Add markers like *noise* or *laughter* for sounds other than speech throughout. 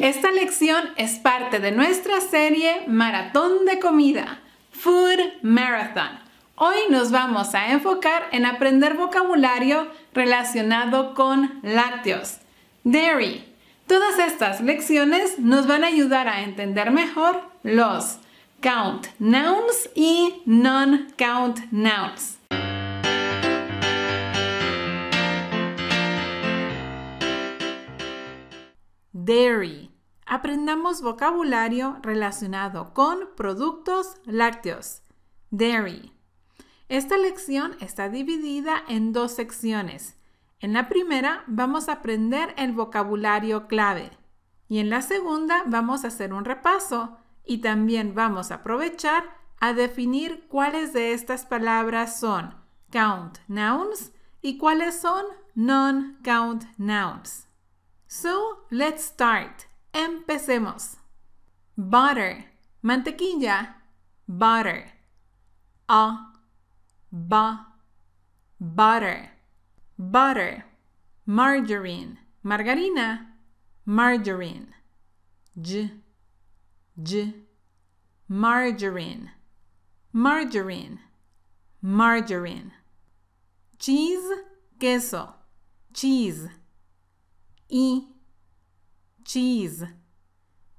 Esta lección es parte de nuestra serie Maratón de Comida, Food Marathon. Hoy nos vamos a enfocar en aprender vocabulario relacionado con lácteos, dairy. Todas estas lecciones nos van a ayudar a entender mejor los count nouns y non-count nouns. dairy Aprendamos vocabulario relacionado con productos lácteos. Dairy. Esta lección está dividida en dos secciones. En la primera vamos a aprender el vocabulario clave y en la segunda vamos a hacer un repaso y también vamos a aprovechar a definir cuáles de estas palabras son count nouns y cuáles son non-count nouns. So, let's start. Empecemos. Butter, mantequilla, butter. A, ba, butter. Butter, margarine, margarina, margarine. J, j, margarine, margarine, margarine. Cheese, queso, cheese. Y, cheese.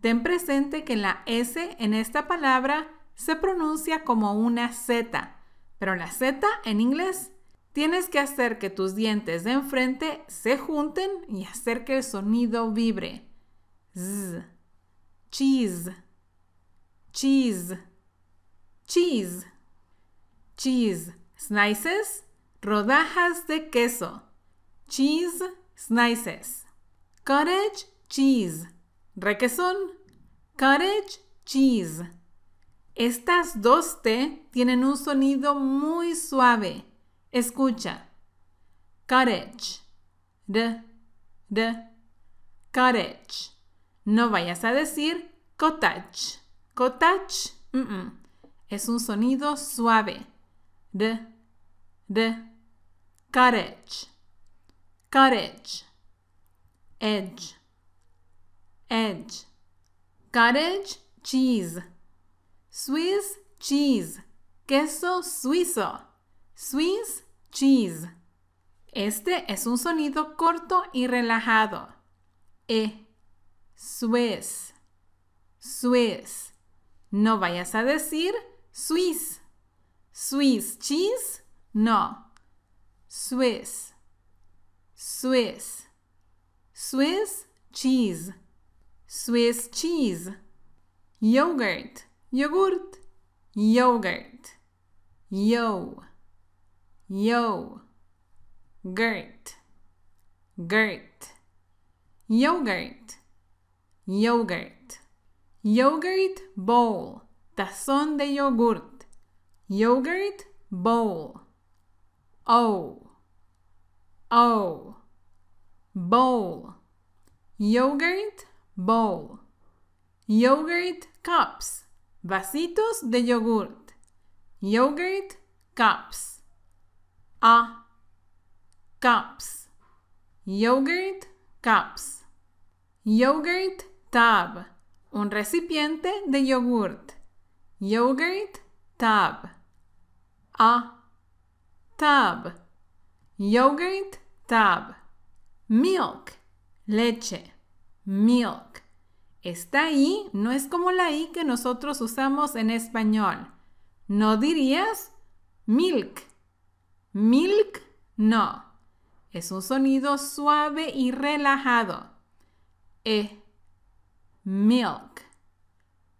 Ten presente que la S en esta palabra se pronuncia como una Z, pero la Z en inglés tienes que hacer que tus dientes de enfrente se junten y hacer que el sonido vibre. Z. Cheese. Cheese. Cheese. Cheese. Slices. Rodajas de queso. Cheese slices. Cottage cheese. Requesón, cottage cheese. Estas dos T tienen un sonido muy suave. Escucha. Cottage. D. D. Cottage. No vayas a decir cottage. Cottage. Es un sonido suave. D. D. Cottage. Cottage. Edge edge. Cottage cheese. Swiss cheese. Queso suizo. Swiss cheese. Este es un sonido corto y relajado. E. Swiss. Swiss. No vayas a decir Swiss. Swiss cheese. No. Swiss. Swiss. Swiss cheese. Swiss cheese, yogurt, yogurt, yogurt, yo, yo, girt, girt, yogurt, yogurt, yogurt bowl, tazón de yogurt, yogurt bowl, o, o, bowl, yogurt bowl. Yogurt cups, vasitos de yogurt. Yogurt cups. A cups. Yogurt cups. Yogurt tab, un recipiente de yogurt. Yogurt tab. A tab. Yogurt tab. Milk, leche milk. está I no es como la I que nosotros usamos en español. No dirías milk. Milk, no. Es un sonido suave y relajado. E, milk.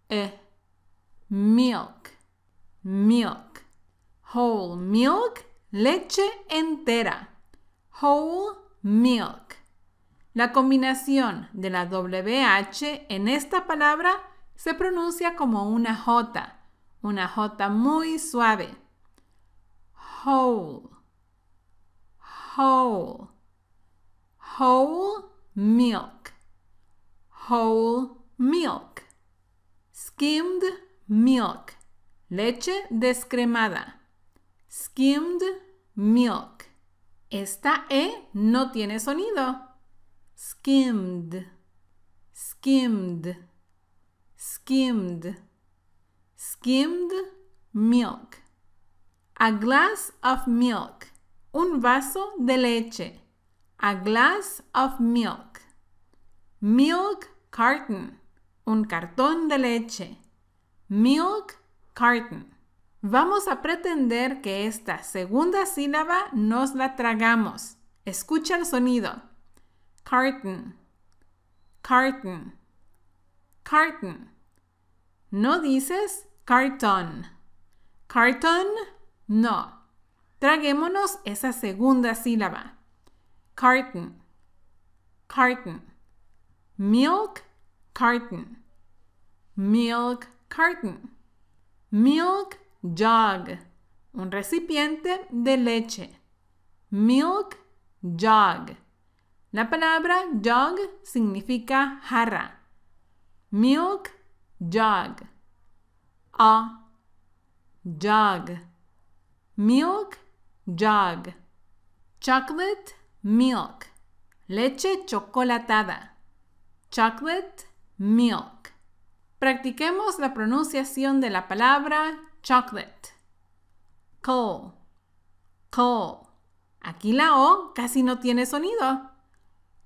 E, milk. Milk. Whole milk, leche entera. Whole milk. La combinación de la WH en esta palabra se pronuncia como una J, una J muy suave. Whole, whole, whole milk, whole milk, skimmed milk, leche descremada, skimmed milk. Esta E no tiene sonido skimmed skimmed skimmed skimmed milk a glass of milk un vaso de leche a glass of milk milk carton un cartón de leche milk carton Vamos a pretender que esta segunda sílaba nos la tragamos. Escucha el sonido carton, carton, carton. No dices carton, carton? no. Traguémonos esa segunda sílaba. Carton, carton. Milk carton. Milk carton. Milk jug. Un recipiente de leche. Milk jug. La palabra jug significa jarra. Milk jug. A jug. Milk jug. Chocolate milk. Leche chocolatada. Chocolate milk. Practiquemos la pronunciación de la palabra chocolate. Coal. Coal. Aquí la O casi no tiene sonido.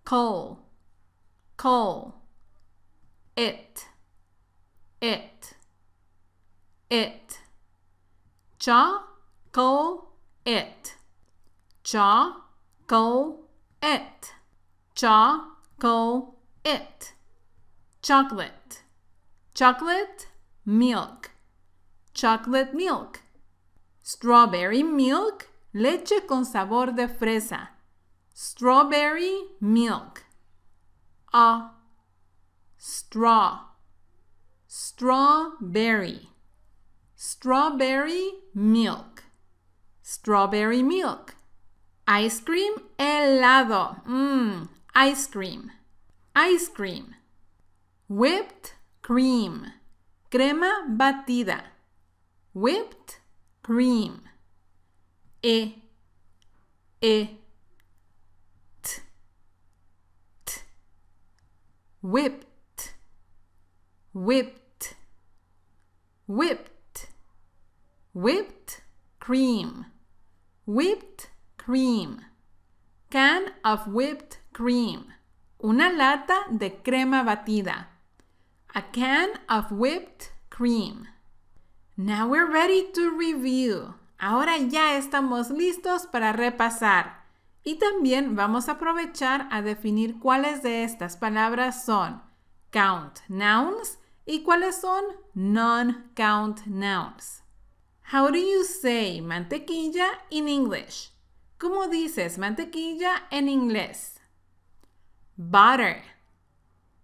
coal, coal. It, it, it. Cha, go, it. Cha, go, it. Cha, go, it. Chocolate, chocolate, milk. Chocolate milk. Strawberry milk, leche con sabor de fresa strawberry milk a straw strawberry strawberry milk strawberry milk ice cream helado mm, ice cream ice cream whipped cream crema batida whipped cream e e whipped, whipped, whipped, whipped cream, whipped cream, can of whipped cream, una lata de crema batida, a can of whipped cream. Now we're ready to review. Ahora ya estamos listos para repasar. Y también vamos a aprovechar a definir cuáles de estas palabras son count nouns y cuáles son non-count nouns. How do you say mantequilla in English? ¿Cómo dices mantequilla en inglés? Butter.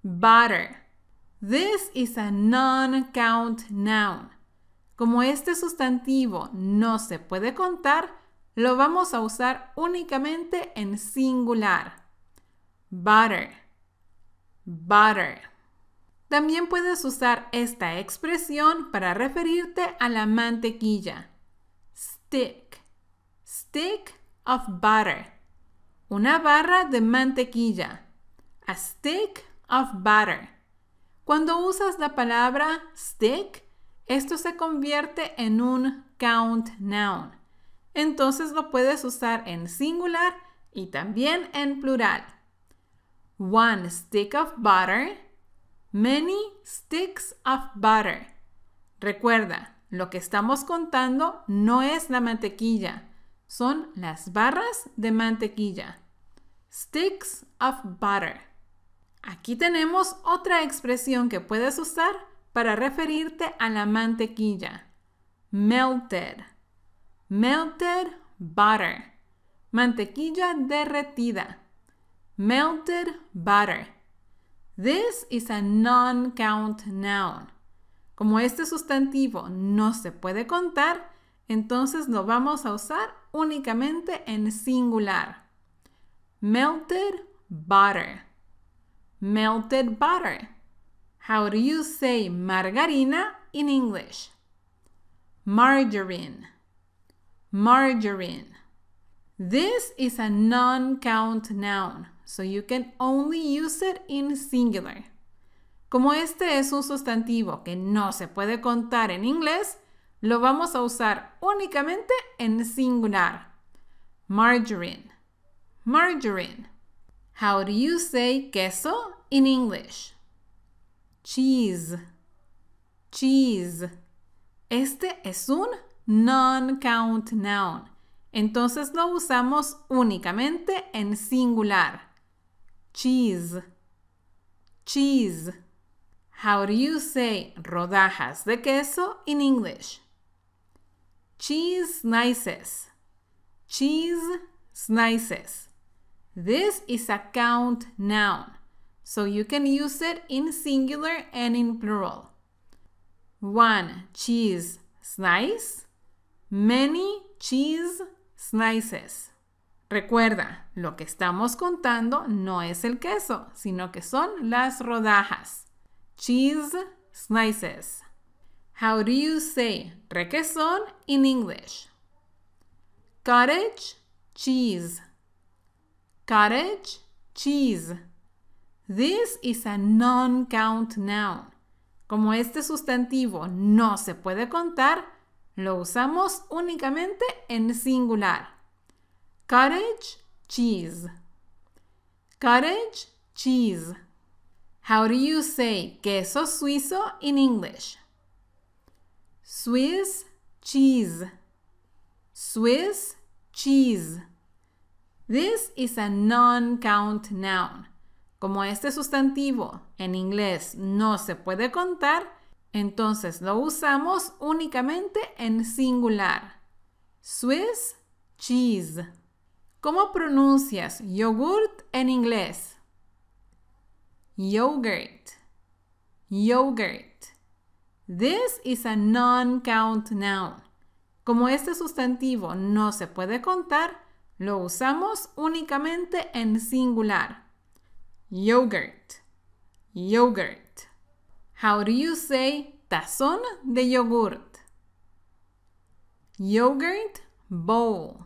Butter. This is a non-count noun. Como este sustantivo no se puede contar, lo vamos a usar únicamente en singular. Butter, butter. También puedes usar esta expresión para referirte a la mantequilla. Stick, stick of butter. Una barra de mantequilla. A stick of butter. Cuando usas la palabra stick, esto se convierte en un count noun entonces lo puedes usar en singular y también en plural. One stick of butter, many sticks of butter. Recuerda, lo que estamos contando no es la mantequilla, son las barras de mantequilla. Sticks of butter. Aquí tenemos otra expresión que puedes usar para referirte a la mantequilla. Melted melted butter, mantequilla derretida, melted butter. This is a non-count noun. Como este sustantivo no se puede contar, entonces lo vamos a usar únicamente en singular. Melted butter. Melted butter. How do you say margarina in English? Margarine margarine. This is a non-count noun, so you can only use it in singular. Como este es un sustantivo que no se puede contar en inglés, lo vamos a usar únicamente en singular. Margarine. Margarine. How do you say queso in English? Cheese. Cheese. Este es un non-count noun. Entonces lo usamos únicamente en singular. Cheese. Cheese. How do you say rodajas de queso in English? Cheese slices. Cheese slices. This is a count noun, so you can use it in singular and in plural. One cheese slice many cheese slices. Recuerda, lo que estamos contando no es el queso, sino que son las rodajas. Cheese slices. How do you say requesón in English? Cottage cheese. Cottage cheese. This is a non-count noun. Como este sustantivo no se puede contar, lo usamos únicamente en singular. Cottage cheese. Cottage cheese. How do you say queso suizo in English? Swiss cheese. Swiss cheese. This is a non-count noun. Como este sustantivo en inglés no se puede contar, entonces lo usamos únicamente en singular. Swiss cheese. ¿Cómo pronuncias yogurt en inglés? Yogurt. Yogurt. This is a non-count noun. Como este sustantivo no se puede contar, lo usamos únicamente en singular. Yogurt. Yogurt. How do you say tazón de yogurt? Yogurt bowl.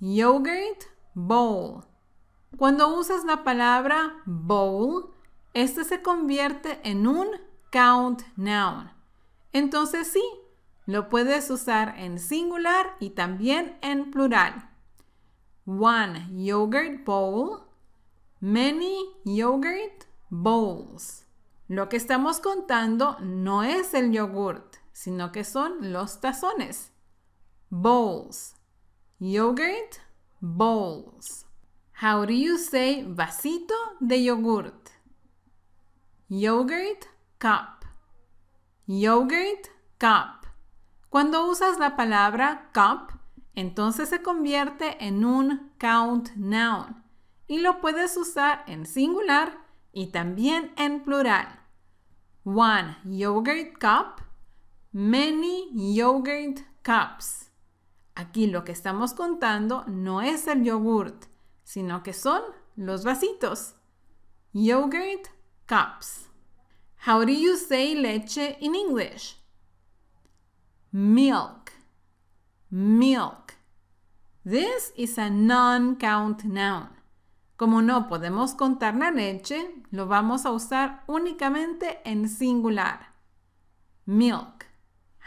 Yogurt bowl. Cuando usas la palabra bowl, este se convierte en un count noun. Entonces sí, lo puedes usar en singular y también en plural. One yogurt bowl, many yogurt bowls. Lo que estamos contando no es el yogurt, sino que son los tazones. Bowls. Yogurt, bowls. How do you say vasito de yogurt? Yogurt cup. Yogurt cup. Cuando usas la palabra cup, entonces se convierte en un count noun y lo puedes usar en singular y también en plural. One yogurt cup, many yogurt cups. Aquí lo que estamos contando no es el yogurt, sino que son los vasitos. Yogurt cups. How do you say leche in English? Milk. Milk. This is a non-count noun. Como no podemos contar la leche, lo vamos a usar únicamente en singular. Milk.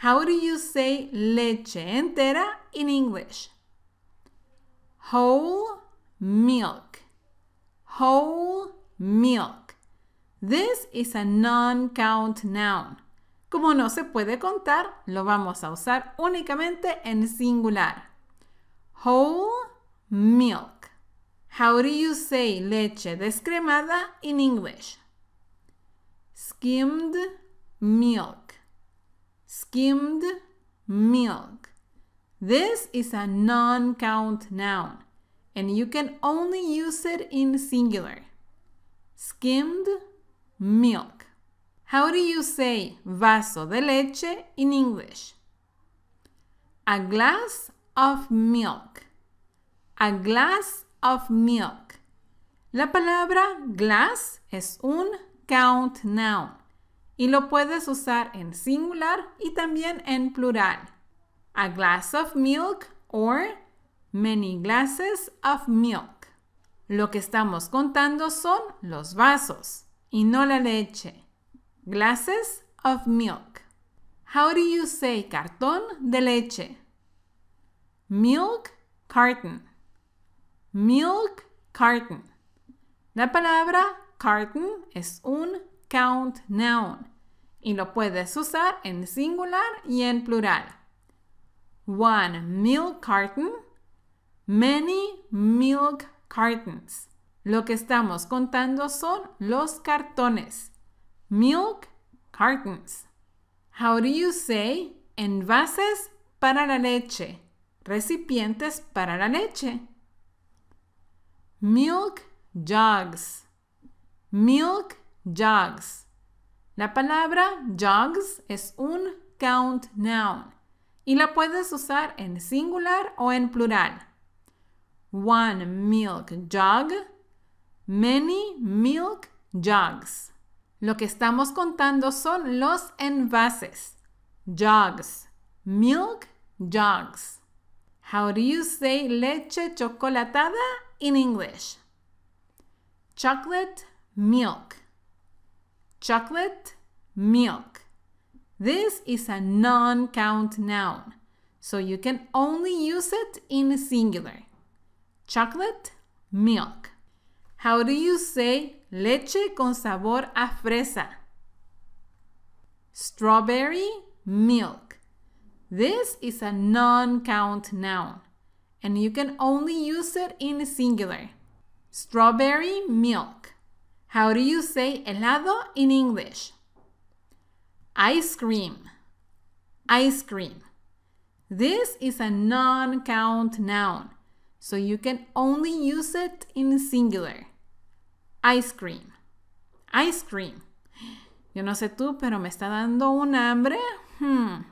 How do you say leche entera in English? Whole milk. Whole milk. This is a non-count noun. Como no se puede contar, lo vamos a usar únicamente en singular. Whole milk. How do you say leche descremada in English? Skimmed milk. Skimmed milk. This is a non-count noun and you can only use it in singular. Skimmed milk. How do you say vaso de leche in English? A glass of milk. A glass milk. La palabra glass es un count noun y lo puedes usar en singular y también en plural. A glass of milk or many glasses of milk. Lo que estamos contando son los vasos y no la leche. Glasses of milk. How do you say cartón de leche? Milk carton milk carton. La palabra carton es un count noun y lo puedes usar en singular y en plural. One milk carton, many milk cartons. Lo que estamos contando son los cartones. Milk cartons. How do you say envases para la leche? Recipientes para la leche. Milk jugs. Milk jugs. La palabra jugs es un count noun y la puedes usar en singular o en plural. One milk jug, many milk jugs. Lo que estamos contando son los envases. Jugs, milk jugs. How do you say leche chocolatada in English. Chocolate milk. Chocolate milk. This is a non count noun, so you can only use it in singular. Chocolate milk. How do you say leche con sabor a fresa? Strawberry milk. This is a non count noun and you can only use it in singular. Strawberry milk. How do you say helado in English? Ice cream. Ice cream. This is a non-count noun, so you can only use it in singular. Ice cream. Ice cream. Yo no sé tú, pero me está dando un hambre. Hmm.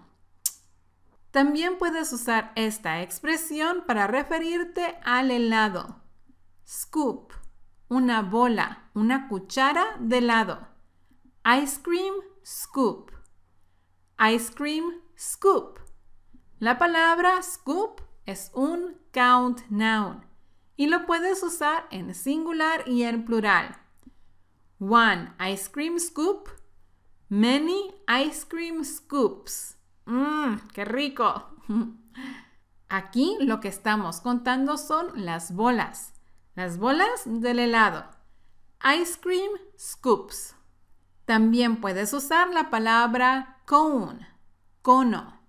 También puedes usar esta expresión para referirte al helado. Scoop, una bola, una cuchara de helado. Ice cream scoop. Ice cream scoop. La palabra scoop es un count noun y lo puedes usar en singular y en plural. One ice cream scoop. Many ice cream scoops. ¡Mmm, qué rico! *laughs* Aquí lo que estamos contando son las bolas, las bolas del helado. Ice cream scoops. También puedes usar la palabra cone, cono.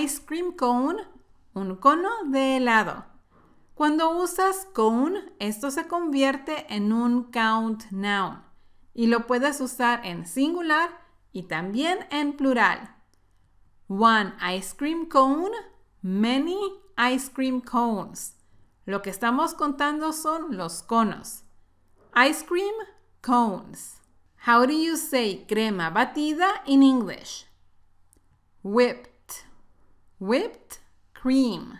Ice cream cone, un cono de helado. Cuando usas cone, esto se convierte en un count noun y lo puedes usar en singular y también en plural. One ice cream cone, many ice cream cones. Lo que estamos contando son los conos. Ice cream cones. How do you say crema batida in English? Whipped. Whipped cream.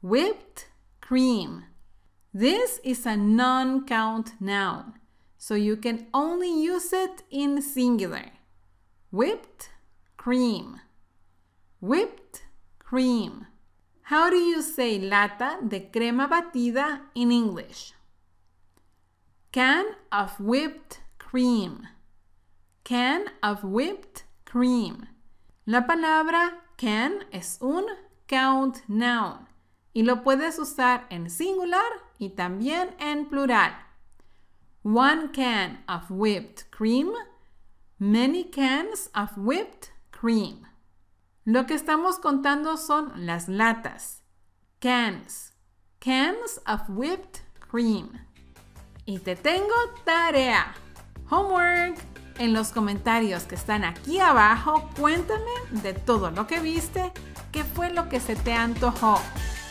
Whipped cream. This is a non-count noun, so you can only use it in singular. Whipped cream. whipped cream. How do you say lata de crema batida in English? Can of whipped cream. Can of whipped cream. La palabra can es un count noun y lo puedes usar en singular y también en plural. One can of whipped cream. Many cans of whipped cream. Lo que estamos contando son las latas, cans, cans of whipped cream. Y te tengo tarea, homework. En los comentarios que están aquí abajo, cuéntame de todo lo que viste, qué fue lo que se te antojó.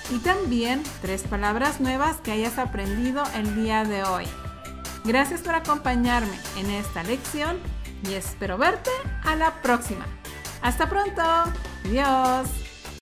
Y también tres palabras nuevas que hayas aprendido el día de hoy. Gracias por acompañarme en esta lección y espero verte a la próxima. Hasta pronto. Adiós.